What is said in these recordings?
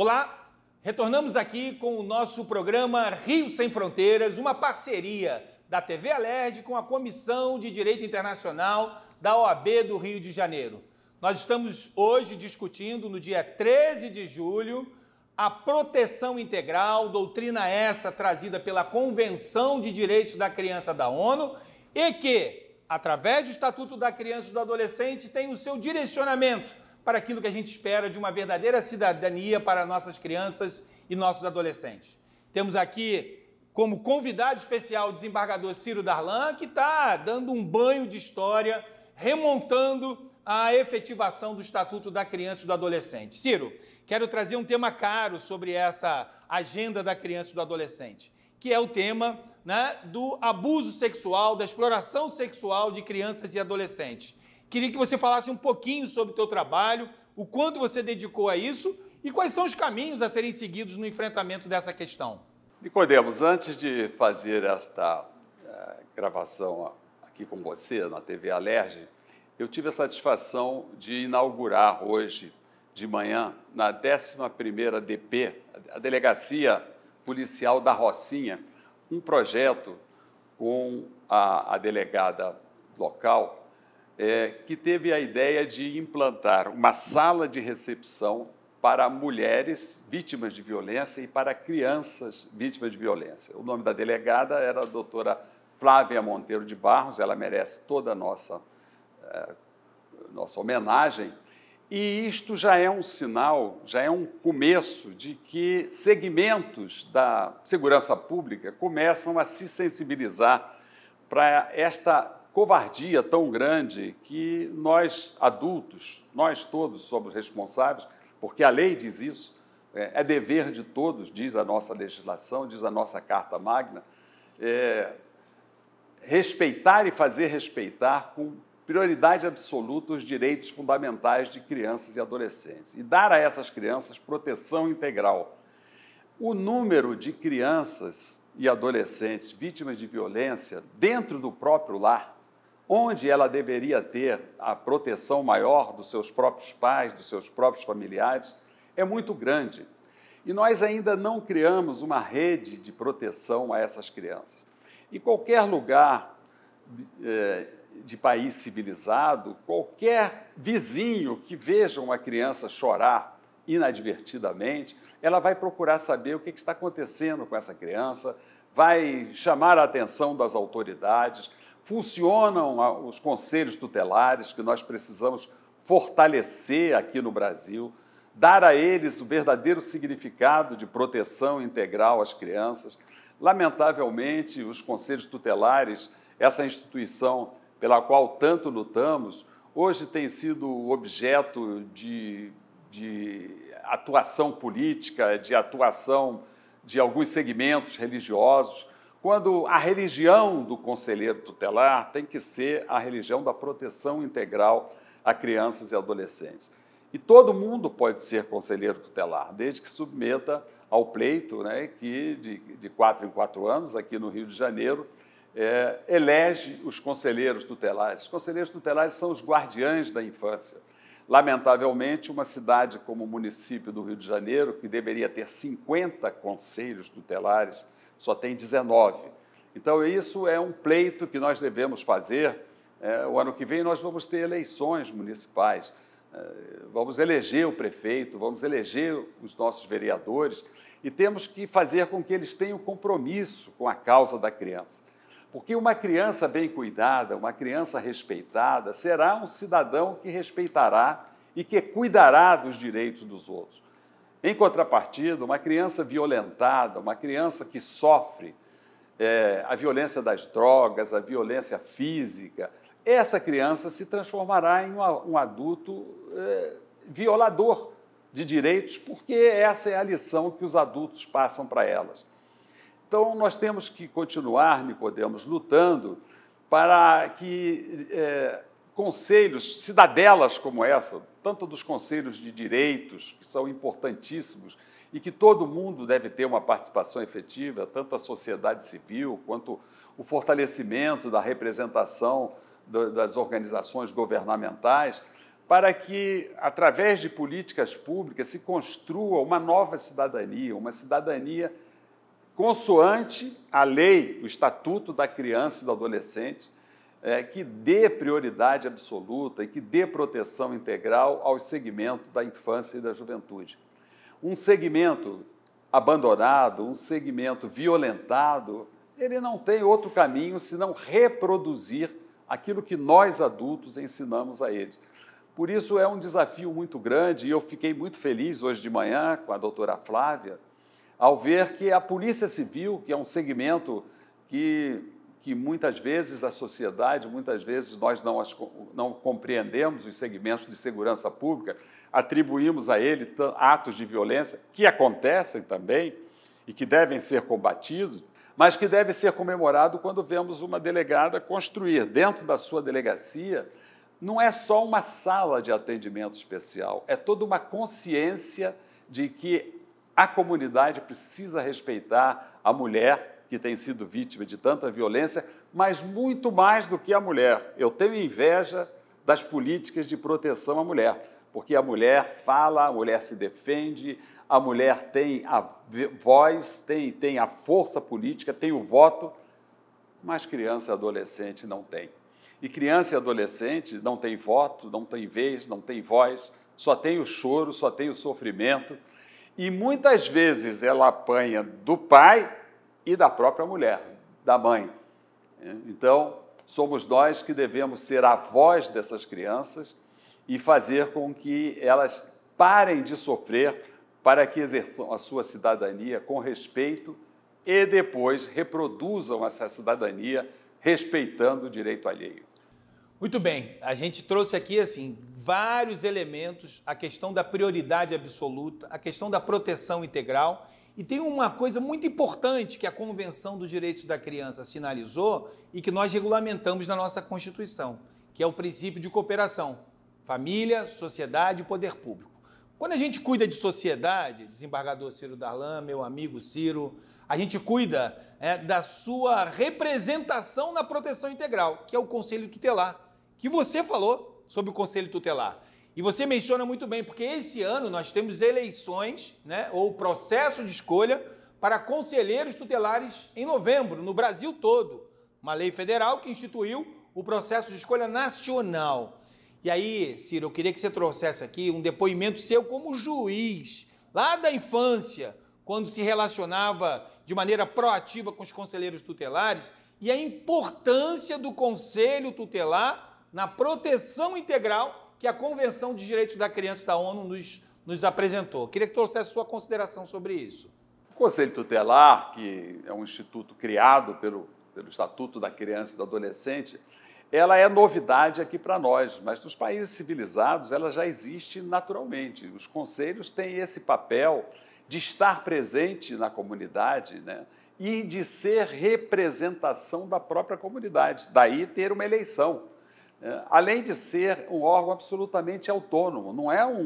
Olá, retornamos aqui com o nosso programa Rio Sem Fronteiras, uma parceria da TV Alerj com a Comissão de Direito Internacional da OAB do Rio de Janeiro. Nós estamos hoje discutindo, no dia 13 de julho, a proteção integral, doutrina essa trazida pela Convenção de Direitos da Criança da ONU e que, através do Estatuto da Criança e do Adolescente, tem o seu direcionamento para aquilo que a gente espera de uma verdadeira cidadania para nossas crianças e nossos adolescentes. Temos aqui como convidado especial o desembargador Ciro Darlan, que está dando um banho de história, remontando a efetivação do Estatuto da Criança e do Adolescente. Ciro, quero trazer um tema caro sobre essa agenda da criança e do adolescente, que é o tema né, do abuso sexual, da exploração sexual de crianças e adolescentes. Queria que você falasse um pouquinho sobre o teu trabalho, o quanto você dedicou a isso e quais são os caminhos a serem seguidos no enfrentamento dessa questão. Nicodemos, antes de fazer esta eh, gravação aqui com você na TV Alerge, eu tive a satisfação de inaugurar hoje de manhã, na 11ª DP, a Delegacia Policial da Rocinha, um projeto com a, a delegada local, é, que teve a ideia de implantar uma sala de recepção para mulheres vítimas de violência e para crianças vítimas de violência. O nome da delegada era a doutora Flávia Monteiro de Barros, ela merece toda a nossa, é, nossa homenagem. E isto já é um sinal, já é um começo de que segmentos da segurança pública começam a se sensibilizar para esta covardia tão grande que nós adultos, nós todos somos responsáveis, porque a lei diz isso, é, é, dever de todos, diz a nossa legislação, diz a nossa Carta Magna, é, respeitar e fazer respeitar com prioridade absoluta os direitos fundamentais de crianças e adolescentes e dar a essas crianças proteção integral. O número de crianças e adolescentes vítimas de violência dentro do próprio lar onde ela deveria ter a proteção maior dos seus próprios pais, dos seus próprios familiares, é muito grande. E nós ainda não criamos uma rede de proteção a essas crianças. Em qualquer lugar de, eh, de país civilizado, qualquer vizinho que veja uma criança chorar inadvertidamente, ela vai procurar saber o que está acontecendo com essa criança, vai chamar a atenção das autoridades funcionam ah, os conselhos tutelares que nós precisamos fortalecer aqui no Brasil, dar a eles o verdadeiro significado de proteção integral às crianças. Lamentavelmente, os conselhos tutelares, essa instituição pela qual tanto lutamos, hoje tem sido objeto de, de atuação política, de atuação de alguns segmentos religiosos quando a religião do conselheiro tutelar tem que ser a religião da proteção integral a crianças e adolescentes. E todo mundo pode ser conselheiro tutelar, desde que submeta ao pleito, né, que de, de quatro em quatro anos, aqui no Rio de Janeiro, é, elege os conselheiros tutelares. Os conselheiros tutelares são os guardiães da infância. Lamentavelmente, uma cidade como o município do Rio de Janeiro, que deveria ter 50 conselhos tutelares, só tem 19. Então, isso é um pleito que nós devemos fazer. É, o ano que vem nós vamos ter eleições municipais, é, vamos eleger o prefeito, vamos eleger os nossos vereadores e temos que fazer com que eles tenham compromisso com a causa da criança. Porque uma criança bem cuidada, uma criança respeitada, será um cidadão que respeitará e que cuidará dos direitos dos outros. Em contrapartida, uma criança violentada, uma criança que sofre é, a violência das drogas, a violência física, essa criança se transformará em um, um adulto é, violador de direitos, porque essa é a lição que os adultos passam para elas. Então, nós temos que continuar, Nicodemos, lutando para que é, conselhos, cidadelas como essa, tanto dos conselhos de direitos, que são importantíssimos e que todo mundo deve ter uma participação efetiva, tanto a sociedade civil quanto o fortalecimento da representação das organizações governamentais, para que, através de políticas públicas, se construa uma nova cidadania, uma cidadania consoante a lei, o Estatuto da Criança e do Adolescente, é, que dê prioridade absoluta e que dê proteção integral ao segmento da infância e da juventude. Um segmento abandonado, um segmento violentado, ele não tem outro caminho senão reproduzir aquilo que nós adultos ensinamos a eles. Por isso é um desafio muito grande e eu fiquei muito feliz hoje de manhã com a doutora Flávia ao ver que a Polícia Civil, que é um segmento que que muitas vezes a sociedade, muitas vezes nós não, as, não compreendemos os segmentos de segurança pública, atribuímos a ele atos de violência que acontecem também e que devem ser combatidos, mas que deve ser comemorado quando vemos uma delegada construir dentro da sua delegacia não é só uma sala de atendimento especial, é toda uma consciência de que a comunidade precisa respeitar a mulher que tem sido vítima de tanta violência, mas muito mais do que a mulher. Eu tenho inveja das políticas de proteção à mulher, porque a mulher fala, a mulher se defende, a mulher tem a voz, tem, tem a força política, tem o voto, mas criança e adolescente não tem. E criança e adolescente não tem voto, não tem vez, não tem voz, só tem o choro, só tem o sofrimento. E muitas vezes ela apanha do pai e da própria mulher, da mãe. É, então, somos nós que devemos ser a voz dessas crianças e fazer com que elas parem de sofrer para que exerçam a sua cidadania com respeito e depois reproduzam essa cidadania respeitando o direito alheio. Muito bem, a gente trouxe aqui assim vários elementos, a questão da prioridade absoluta, a questão da proteção integral e tem uma coisa muito importante que a Convenção dos Direitos da Criança sinalizou e que nós regulamentamos na nossa Constituição, que é o princípio de cooperação: família, sociedade e poder público. Quando a gente cuida de sociedade, desembargador Ciro Darlan, meu amigo Ciro, a gente cuida é, da sua representação na proteção integral, que é o Conselho Tutelar, que você falou sobre o Conselho Tutelar. E você menciona muito bem, porque esse ano nós temos eleições, né, ou processo de escolha para conselheiros tutelares em novembro, no Brasil todo. Uma lei federal que instituiu o processo de escolha nacional. E aí, Ciro, eu queria que você trouxesse aqui um depoimento seu como juiz, lá da infância, quando se relacionava de maneira proativa com os conselheiros tutelares e a importância do conselho tutelar na proteção integral que a Convenção de Direitos da Criança da ONU nos, nos apresentou. Queria que trouxesse sua consideração sobre isso. O Conselho Tutelar, que é um instituto criado pelo, pelo Estatuto da Criança e do Adolescente, ela é novidade aqui para nós, mas nos países civilizados ela já existe naturalmente. Os conselhos têm esse papel de estar presente na comunidade né? e de ser representação da própria comunidade. Daí ter uma eleição é, além de ser um órgão absolutamente autônomo, não é um,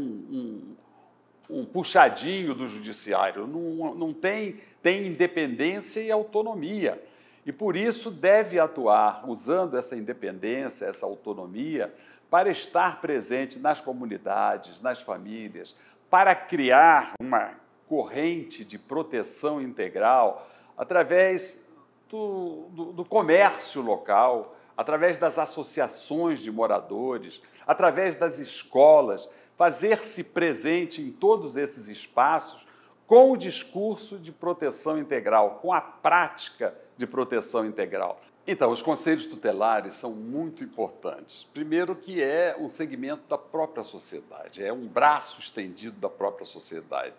um, um puxadinho do judiciário, não, não tem, tem independência e autonomia. E por isso deve atuar usando essa independência, essa autonomia, para estar presente nas comunidades, nas famílias, para criar uma corrente de proteção integral através do, do, do comércio local, através das associações de moradores, através das escolas, fazer-se presente em todos esses espaços com o discurso de proteção integral, com a prática de proteção integral. Então, os conselhos tutelares são muito importantes. Primeiro, que é um segmento da própria sociedade, é um braço estendido da própria sociedade,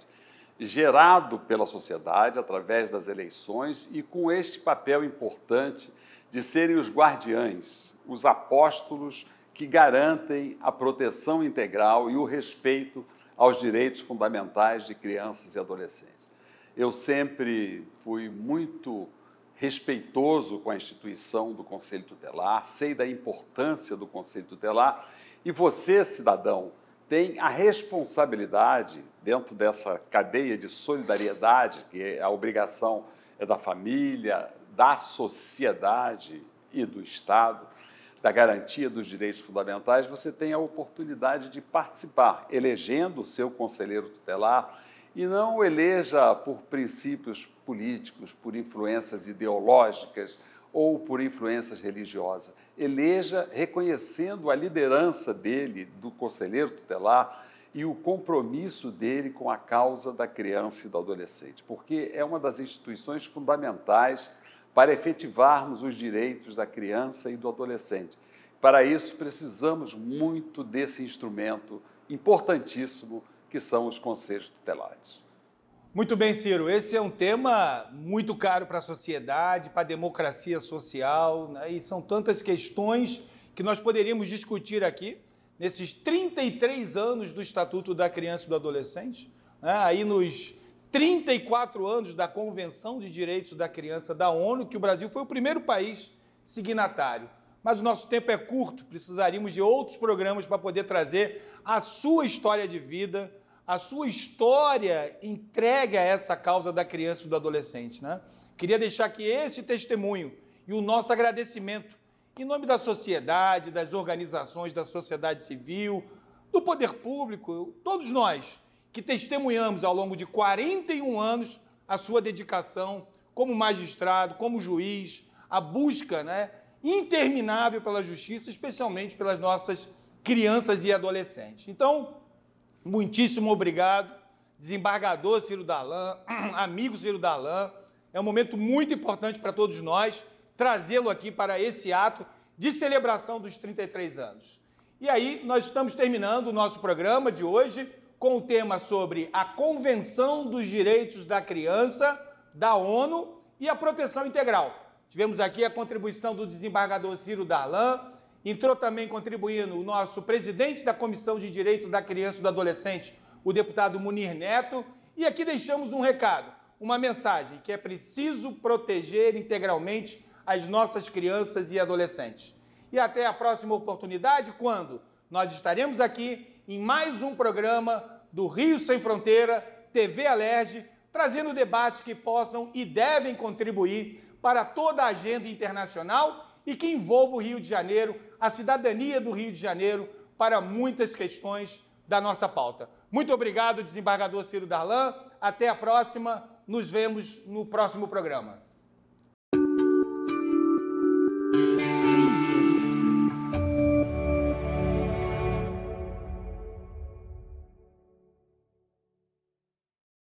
gerado pela sociedade através das eleições e com este papel importante de serem os guardiães, os apóstolos que garantem a proteção integral e o respeito aos direitos fundamentais de crianças e adolescentes. Eu sempre fui muito respeitoso com a instituição do Conselho Tutelar, sei da importância do Conselho Tutelar e você, cidadão, tem a responsabilidade, dentro dessa cadeia de solidariedade, que é a obrigação é da família, da sociedade e do Estado, da garantia dos direitos fundamentais, você tem a oportunidade de participar, elegendo o seu conselheiro tutelar e não o eleja por princípios políticos, por influências ideológicas ou por influências religiosas. Eleja reconhecendo a liderança dele, do conselheiro tutelar, e o compromisso dele com a causa da criança e do adolescente, porque é uma das instituições fundamentais para efetivarmos os direitos da criança e do adolescente. Para isso, precisamos muito desse instrumento importantíssimo que são os conselhos tutelares. Muito bem, Ciro. Esse é um tema muito caro para a sociedade, para a democracia social, né? e são tantas questões que nós poderíamos discutir aqui nesses 33 anos do Estatuto da Criança e do Adolescente, né? aí nos 34 anos da Convenção de Direitos da Criança da ONU, que o Brasil foi o primeiro país signatário. Mas o nosso tempo é curto, precisaríamos de outros programas para poder trazer a sua história de vida, a sua história entregue a essa causa da criança e do adolescente. Né? Queria deixar aqui esse testemunho e o nosso agradecimento em nome da sociedade, das organizações da sociedade civil, do poder público, todos nós que testemunhamos ao longo de 41 anos a sua dedicação como magistrado, como juiz, a busca né, interminável pela justiça, especialmente pelas nossas crianças e adolescentes. Então, muitíssimo obrigado, desembargador Ciro Dalan, amigo Ciro Dalan. É um momento muito importante para todos nós trazê-lo aqui para esse ato de celebração dos 33 anos. E aí, nós estamos terminando o nosso programa de hoje com o tema sobre a Convenção dos Direitos da Criança da ONU e a proteção integral. Tivemos aqui a contribuição do desembargador Ciro Darlan, entrou também contribuindo o nosso presidente da Comissão de Direitos da Criança e do Adolescente, o deputado Munir Neto, e aqui deixamos um recado, uma mensagem que é preciso proteger integralmente as nossas crianças e adolescentes. E até a próxima oportunidade, quando nós estaremos aqui em mais um programa do Rio Sem Fronteira, TV Alerge, trazendo debates que possam e devem contribuir para toda a agenda internacional e que envolva o Rio de Janeiro, a cidadania do Rio de Janeiro, para muitas questões da nossa pauta. Muito obrigado, desembargador Ciro Darlan. Até a próxima. Nos vemos no próximo programa.